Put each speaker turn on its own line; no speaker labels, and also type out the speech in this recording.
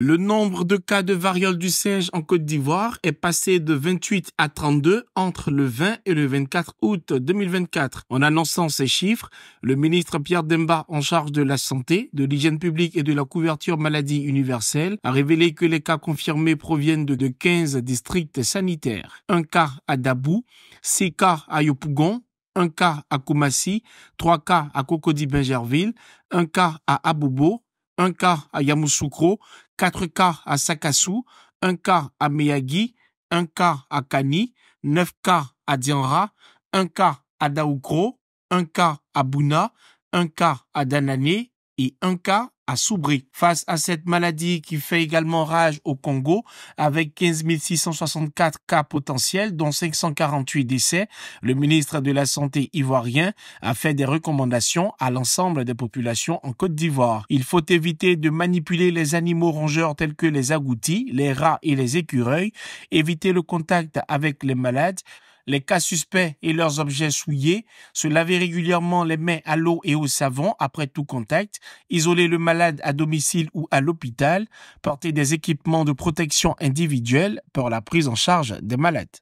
Le nombre de cas de variole du singe en Côte d'Ivoire est passé de 28 à 32 entre le 20 et le 24 août 2024. En annonçant ces chiffres, le ministre Pierre Demba en charge de la santé, de l'hygiène publique et de la couverture maladie universelle a révélé que les cas confirmés proviennent de 15 districts sanitaires. Un cas à Dabou, six cas à Yopougon, un cas à Koumassi, trois cas à Cocody-Bingerville, un cas à Aboubo, un cas à Yamoussoukro, 4 cas à Sakasu, 1 cas à Miyagi, 1 cas à Kani, 9 cas à Dianra, 1 cas à Daoukro, 1 cas à Bouna, 1 cas à Danane et 1 cas Face à cette maladie qui fait également rage au Congo, avec 15 664 cas potentiels, dont 548 décès, le ministre de la Santé ivoirien a fait des recommandations à l'ensemble des populations en Côte d'Ivoire. Il faut éviter de manipuler les animaux rongeurs tels que les agoutis, les rats et les écureuils, éviter le contact avec les malades, les cas suspects et leurs objets souillés, se laver régulièrement les mains à l'eau et au savon après tout contact, isoler le malade à domicile ou à l'hôpital, porter des équipements de protection individuelle pour la prise en charge des malades.